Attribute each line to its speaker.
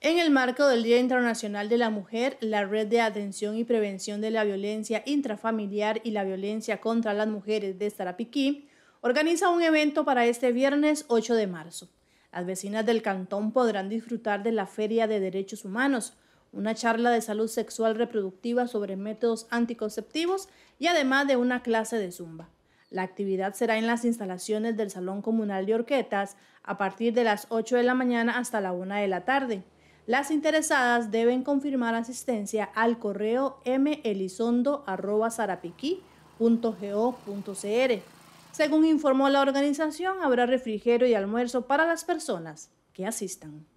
Speaker 1: En el marco del Día Internacional de la Mujer, la Red de Atención y Prevención de la Violencia Intrafamiliar y la Violencia contra las Mujeres de Sarapiquí organiza un evento para este viernes 8 de marzo. Las vecinas del cantón podrán disfrutar de la Feria de Derechos Humanos, una charla de salud sexual reproductiva sobre métodos anticonceptivos y además de una clase de zumba. La actividad será en las instalaciones del Salón Comunal de Orquetas a partir de las 8 de la mañana hasta la 1 de la tarde. Las interesadas deben confirmar asistencia al correo m.elizondo@sarapiqui.go.cr. Según informó la organización, habrá refrigerio y almuerzo para las personas que asistan.